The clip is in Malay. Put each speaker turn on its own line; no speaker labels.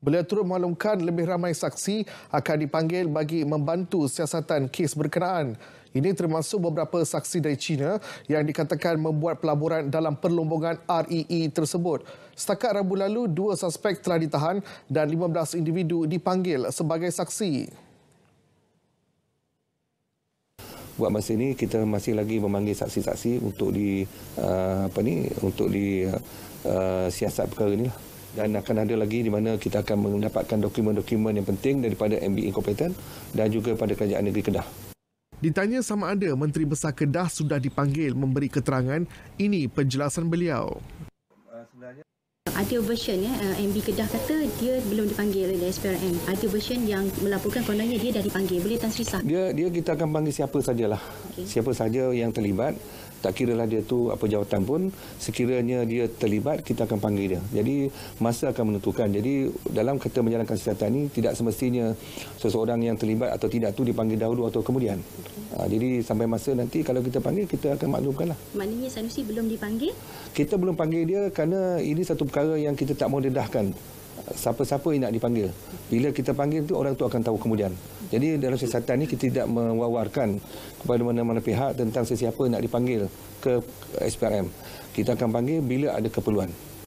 Beliau turut maklumkan lebih ramai saksi akan dipanggil bagi membantu siasatan kes berkenaan. Ini termasuk beberapa saksi dari China yang dikatakan membuat pelaburan dalam perlombongan REE e tersebut. Setakat Rabu lalu, dua suspek telah ditahan dan 15 individu dipanggil sebagai saksi.
Buat masa ini kita masih lagi memanggil saksi-saksi untuk di uh, apa ni untuk di uh, siasat perkara ini lah dan akan ada lagi di mana kita akan mendapatkan dokumen-dokumen yang penting daripada MBE kompeten dan juga pada Kerajaan Negeri Kedah.
Ditanya sama ada Menteri Besar Kedah sudah dipanggil memberi keterangan, ini penjelasan beliau.
Eh, ada version ya eh, eh MB Kedah kata dia belum dipanggil oleh SPRM ada version yang melaporkan kononnya dia dah dipanggil boleh Tan Sri Sah
dia dia kita akan panggil siapa sajalah okay. siapa saja yang terlibat tak kira lah dia tu apa jawatan pun sekiranya dia terlibat kita akan panggil dia jadi masa akan menentukan jadi dalam kata menjalankan siasatan ini tidak semestinya seseorang yang terlibat atau tidak tu dipanggil dahulu atau kemudian okay. Ah, jadi sampai masa nanti kalau kita panggil kita akan maklumkanlah
maknanya Sanusi belum dipanggil
kita belum panggil dia kerana ini satu perkara yang kita tak mahu dedahkan siapa-siapa yang nak dipanggil bila kita panggil tu orang tu akan tahu kemudian jadi dalam siasatan ni kita tidak mewawarkan kepada mana-mana pihak tentang sesiapa nak dipanggil ke SPRM kita akan panggil bila ada keperluan